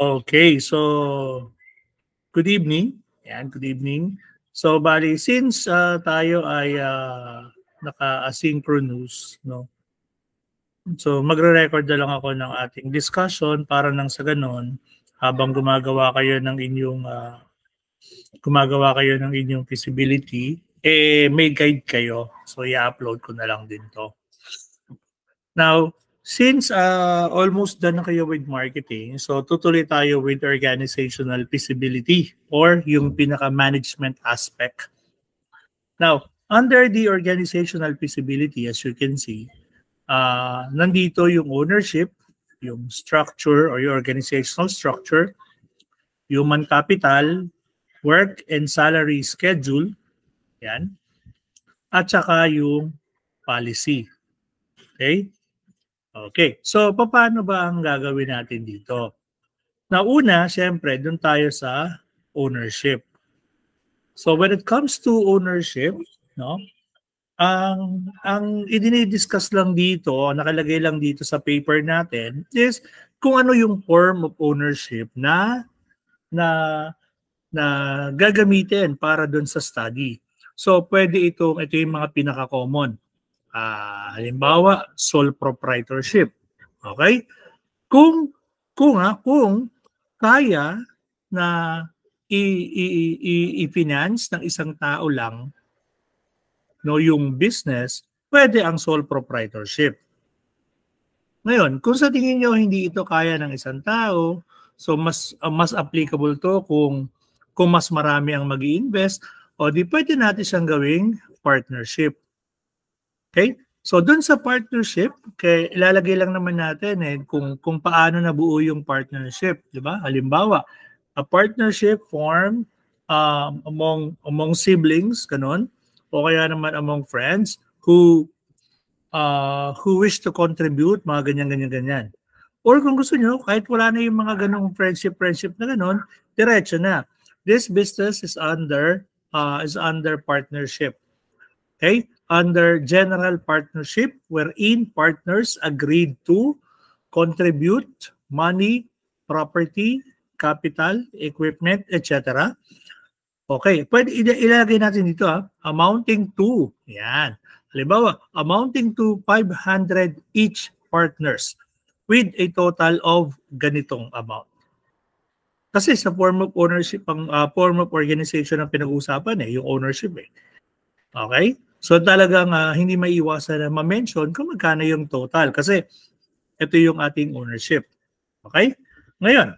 Okay, so good evening. Yan, good evening. So bali since uh, tayo ay uh, naka-asynchronous, no. So magre-record na lang ako ng ating discussion para nang sa ganon habang gumagawa kayo ng inyong uh, gumagawa kayo ng inyong feasibility, eh may guide kayo. So i-upload ko na lang din 'to. Now, since uh, almost done na kayo with marketing, so tutuloy tayo with organizational feasibility or yung pinaka-management aspect. Now, under the organizational feasibility, as you can see, uh, nandito yung ownership, yung structure or your organizational structure, human capital, work and salary schedule, yan, at saka yung policy. Okay? Okay, so paano ba ang gagawin natin dito? Nauna, siyempre, doon tayo sa ownership. So when it comes to ownership, no, ang ang idinidiscuss lang dito, nakalagay lang dito sa paper natin is kung ano yung form of ownership na na na gagamitin para doon sa study. So pwede itong ito yung mga pinaka-common Uh, halimbawa, sole proprietorship. Okay? Kung kung ha, kung kaya na i-finance ng isang tao lang no yung business, pwede ang sole proprietorship. Ngayon, kung sa tingin niyo hindi ito kaya ng isang tao, so mas uh, mas applicable to kung kung mas marami ang mag invest o di pwede natin siyang gawing partnership Okay? So dun sa partnership, kay ilalagay lang naman natin eh kung kung paano nabuo yung partnership, 'di ba? Halimbawa, a partnership formed um, among among siblings, ganun, o kaya naman among friends who uh, who wish to contribute, mga ganyan ganyan ganyan. Or kung gusto niyo, kahit wala na yung mga ganong friendship-friendship na ganon, diretso na. This business is under uh, is under partnership. Okay? under general partnership wherein partners agreed to contribute money, property, capital, equipment, etc. Okay, pwede ilagay natin dito ha, amounting to, yan. Halimbawa, amounting to 500 each partners with a total of ganitong amount. Kasi sa form of ownership, ang uh, form of organization ang pinag usapan eh, yung ownership eh. Okay? So talagang uh, hindi maiiwasan na ma-mention kung magkano yung total kasi ito yung ating ownership. Okay? Ngayon,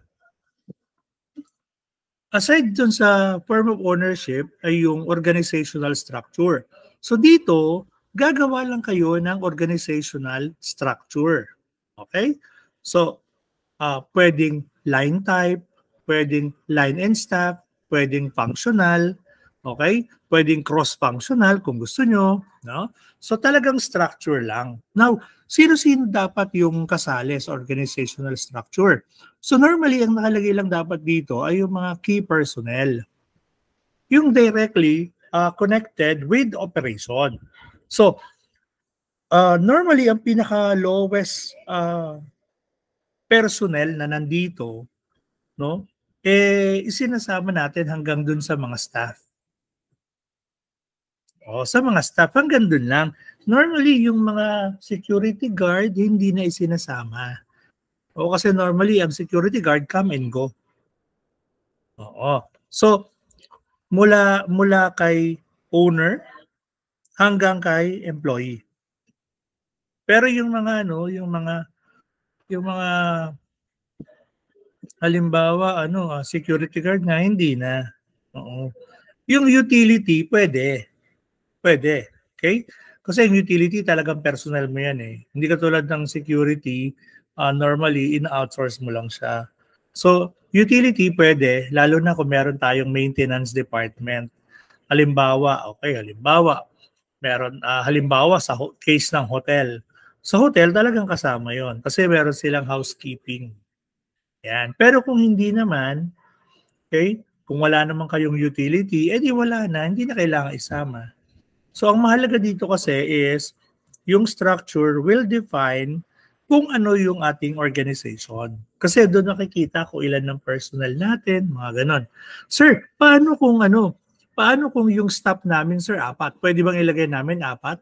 aside dun sa form of ownership ay yung organizational structure. So dito, gagawa lang kayo ng organizational structure. Okay? So, uh, pwedeng line type, pwedeng line and staff, pwedeng functional, Okay? Pwedeng cross-functional kung gusto nyo. No? So talagang structure lang. Now, sino-sino dapat yung kasali sa organizational structure? So normally, ang nakalagay lang dapat dito ay yung mga key personnel. Yung directly uh, connected with operation. So, uh, normally, ang pinaka-lowest uh, personnel na nandito, no, eh, isinasama natin hanggang dun sa mga staff. O, sa mga staff, hanggang doon lang. Normally, yung mga security guard, hindi na isinasama. O, kasi normally, ang security guard come and go. Oo. So, mula, mula kay owner hanggang kay employee. Pero yung mga ano, yung mga yung mga halimbawa ano, ah, security guard nga hindi na. Oo. Yung utility pwede. Pwede. Okay? Kasi yung utility talagang personal mo yan eh. Hindi katulad ng security, uh, normally in-outsource mo lang siya. So, utility pwede, lalo na kung meron tayong maintenance department. Halimbawa, okay, halimbawa, meron, uh, halimbawa sa ho- case ng hotel. Sa hotel, talagang kasama yon kasi meron silang housekeeping. Yan. Pero kung hindi naman, okay, kung wala naman kayong utility, edi eh, wala na, hindi na kailangan isama. So ang mahalaga dito kasi is yung structure will define kung ano yung ating organization. Kasi doon nakikita ko ilan ng personal natin, mga ganon. Sir, paano kung ano? Paano kung yung staff namin, sir, apat? Pwede bang ilagay namin apat?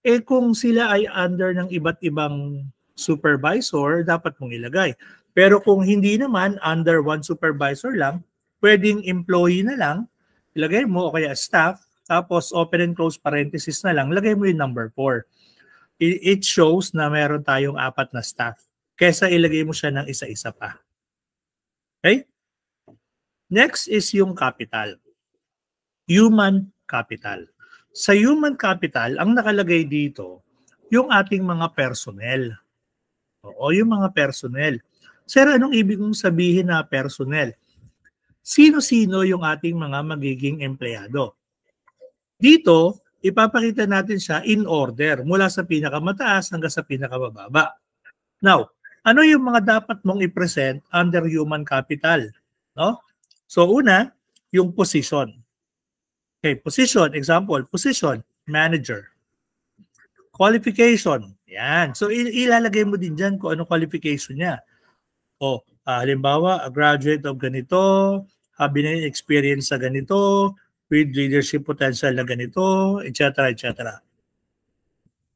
Eh kung sila ay under ng iba't ibang supervisor, dapat mong ilagay. Pero kung hindi naman, under one supervisor lang, pwedeng employee na lang, ilagay mo o kaya staff, tapos open and close parenthesis na lang, lagay mo yung number 4. It shows na meron tayong apat na staff kesa ilagay mo siya ng isa-isa pa. Okay? Next is yung capital. Human capital. Sa human capital, ang nakalagay dito, yung ating mga personnel. O yung mga personnel. Sir, anong ibig kong sabihin na personnel? Sino-sino yung ating mga magiging empleyado? Dito, ipapakita natin siya in order mula sa pinakamataas hanggang sa pinakamababa. Now, ano yung mga dapat mong i-present under human capital? No? So una, yung position. Okay, position, example, position, manager. Qualification, yan. So ilalagay mo din dyan kung ano qualification niya. O, uh, ah, halimbawa, a graduate of ganito, have having experience sa ganito, with leadership potential na ganito, etc. etc.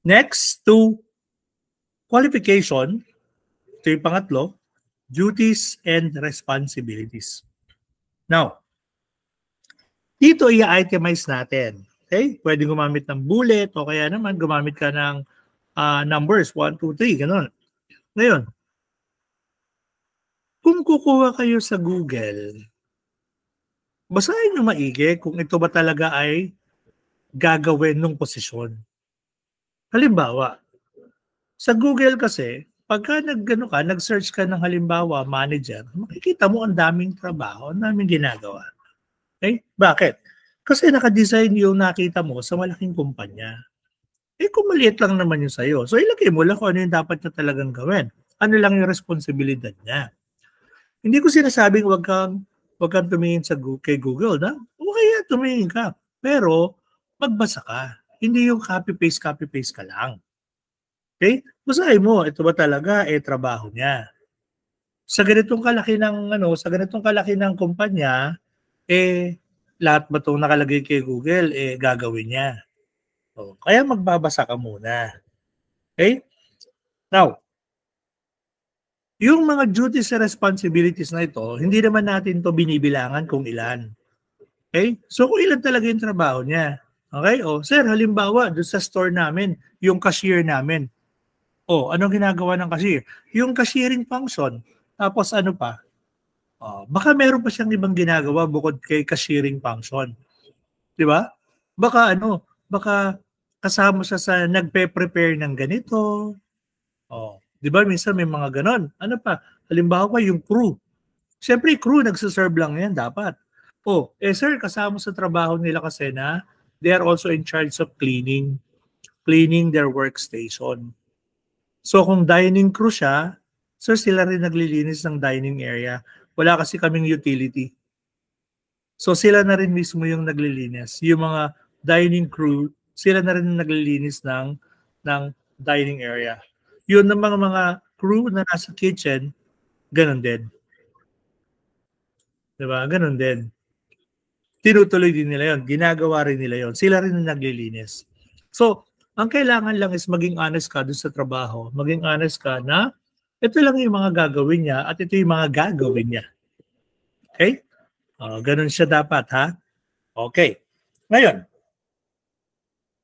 Next, to qualification, ito yung pangatlo, duties and responsibilities. Now, dito i-itemize natin. Okay? Pwede gumamit ng bullet o kaya naman gumamit ka ng uh, numbers, 1, 2, 3, ganun. Ngayon, kung kukuha kayo sa Google basahin nyo maigi kung ito ba talaga ay gagawin ng posisyon. Halimbawa, sa Google kasi, pagka naggano ka, nag-search ka ng halimbawa manager, makikita mo ang daming trabaho, ang daming ginagawa. Okay? Eh, bakit? Kasi nakadesign yung nakita mo sa malaking kumpanya. Eh kung maliit lang naman yung sa'yo, so ilagay mo lang kung ano yung dapat na talagang gawin. Ano lang yung responsibilidad niya. Hindi ko sinasabing wag kang Huwag kang tumingin sa kay Google na, okay, tumingin ka. Pero, magbasa ka. Hindi yung copy-paste, copy-paste ka lang. Okay? Basahin mo, ito ba talaga, eh, trabaho niya. Sa ganitong kalaki ng, ano, sa ganitong kalaki ng kumpanya, eh, lahat ba itong nakalagay kay Google, eh, gagawin niya. So, oh, kaya magbabasa ka muna. Okay? Now, yung mga duties and responsibilities na ito, hindi naman natin to binibilangan kung ilan. Okay? So kung ilan talaga yung trabaho niya. Okay? O, sir, halimbawa, doon sa store namin, yung cashier namin. O, anong ginagawa ng cashier? Yung cashiering function. Tapos ano pa? O, baka meron pa siyang ibang ginagawa bukod kay cashiering function. Di ba? Baka ano, baka kasama siya sa nagpe-prepare ng ganito. O, Di ba minsan may mga ganon? Ano pa? Halimbawa pa yung crew. Siyempre, crew nagsaserve lang yan dapat. Oh, eh sir, kasama sa trabaho nila kasi na they are also in charge of cleaning cleaning their workstation. So kung dining crew siya, sir, sila rin naglilinis ng dining area. Wala kasi kaming utility. So sila na rin mismo yung naglilinis. Yung mga dining crew, sila na rin naglilinis ng ng dining area yun ng mga mga crew na nasa kitchen, ganun din. Diba? Ganun din. Tinutuloy din nila yon Ginagawa rin nila yon Sila rin na naglilinis. So, ang kailangan lang is maging honest ka doon sa trabaho. Maging honest ka na ito lang yung mga gagawin niya at ito yung mga gagawin niya. Okay? Uh, ganun siya dapat, ha? Okay. Ngayon,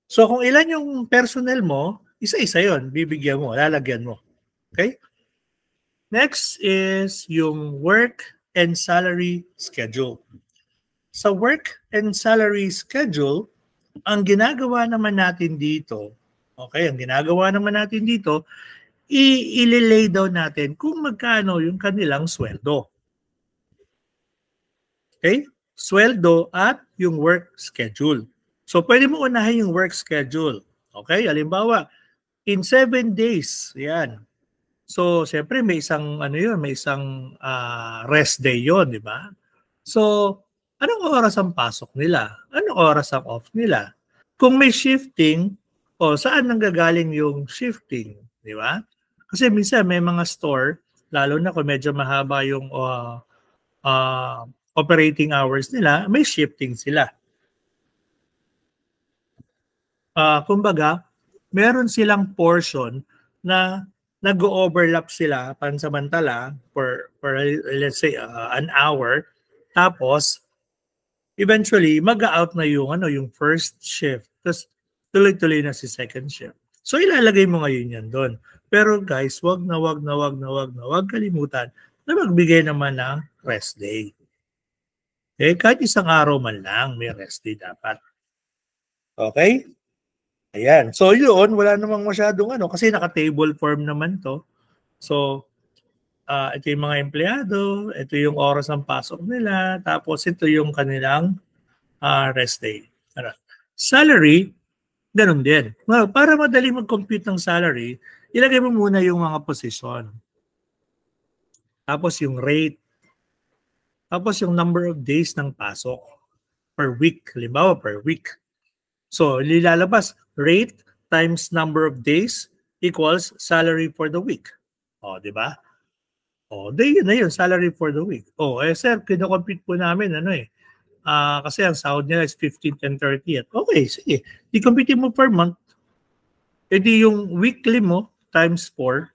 so kung ilan yung personnel mo, isa-isa yon bibigyan mo, lalagyan mo. Okay? Next is yung work and salary schedule. Sa work and salary schedule, ang ginagawa naman natin dito, okay, ang ginagawa naman natin dito, i-lay down natin kung magkano yung kanilang sweldo. Okay? Sweldo at yung work schedule. So, pwede mo unahin yung work schedule. Okay? Halimbawa, in seven days. Yan. So, syempre may isang ano 'yun, may isang uh, rest day 'yon, di ba? So, anong oras ang pasok nila? Anong oras ang off nila? Kung may shifting, o oh, saan nanggagaling yung shifting, di ba? Kasi minsan may mga store, lalo na kung medyo mahaba yung uh, uh, operating hours nila, may shifting sila. Uh, kumbaga, meron silang portion na nag-overlap sila pansamantala for, for let's say uh, an hour tapos eventually mag-out na yung ano yung first shift tapos tuloy-tuloy na si second shift so ilalagay mo ngayon yan doon pero guys wag na wag na wag na wag na wag kalimutan na magbigay naman ng rest day okay eh, kahit isang araw man lang may rest day dapat okay Ayan. So yun, wala namang masyadong ano kasi naka-table form naman to. So uh, ito yung mga empleyado, ito yung oras ng pasok nila, tapos ito yung kanilang uh, rest day. Ano? Salary, ganun din. Well, para madali mag-compute ng salary, ilagay mo muna yung mga position. Tapos yung rate. Tapos yung number of days ng pasok per week. Halimbawa, per week So, lilalabas rate times number of days equals salary for the week. O, oh, di ba? O, oh, day yun na yun, salary for the week. O, oh, eh sir, kinocompute po namin, ano eh, uh, kasi ang sahod niya is 15 and 30th. Okay, sige. Di-compute mo per month, e di yung weekly mo times 4,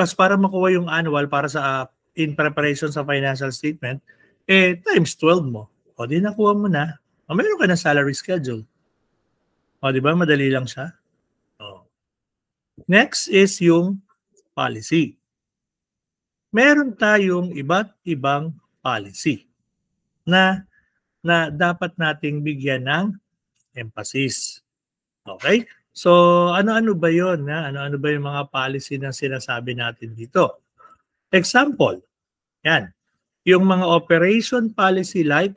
tapos para makuha yung annual para sa uh, in preparation sa financial statement, eh times 12 mo. O, di nakuha mo na. O, meron ka na salary schedule. O, di ba? Madali lang siya. O. Next is yung policy. Meron tayong iba't ibang policy na na dapat nating bigyan ng emphasis. Okay? So, ano-ano ba yon na ano-ano ba yung mga policy na sinasabi natin dito? Example, yan. Yung mga operation policy like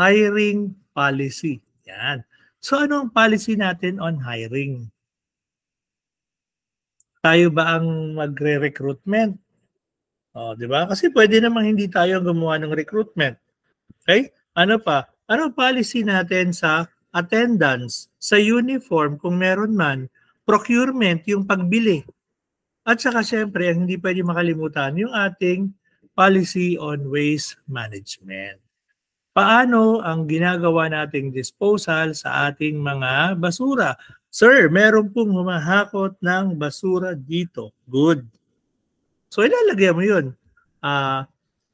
hiring policy. Yan. So ano ang policy natin on hiring? Tayo ba ang magre-recruitment? Oh, 'di ba? Kasi pwede namang hindi tayo ang gumawa ng recruitment. Okay? Ano pa? Ano policy natin sa attendance, sa uniform kung meron man, procurement yung pagbili. At saka syempre, ang hindi pwede makalimutan yung ating policy on waste management paano ang ginagawa nating disposal sa ating mga basura. Sir, meron pong humahakot ng basura dito. Good. So ilalagay mo yun. Uh,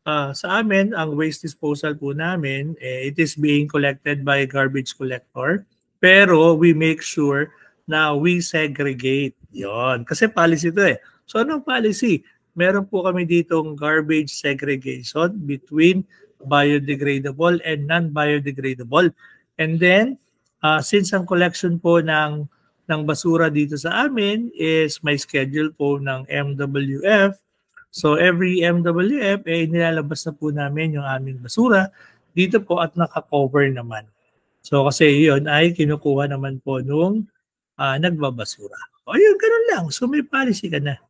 uh, sa amin, ang waste disposal po namin, eh, it is being collected by garbage collector. Pero we make sure na we segregate. yon Kasi policy ito eh. So anong policy? Meron po kami ditong garbage segregation between biodegradable and non-biodegradable. And then, uh, since ang collection po ng ng basura dito sa amin is may schedule po ng MWF. So every MWF, eh, nilalabas na po namin yung aming basura dito po at nakakover naman. So kasi yun ay kinukuha naman po nung uh, nagbabasura. O yun, ganun lang. So may policy ka na.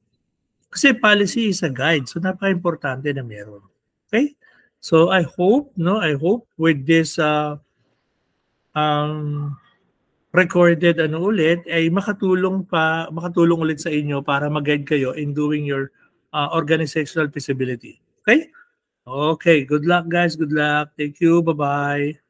Kasi policy is a guide. So napaka-importante na meron. Okay? So I hope, no, I hope with this uh, um, recorded ano ulit ay makatulong pa makatulong ulit sa inyo para mag-guide kayo in doing your uh, organizational feasibility. Okay? Okay, good luck guys, good luck. Thank you. Bye-bye.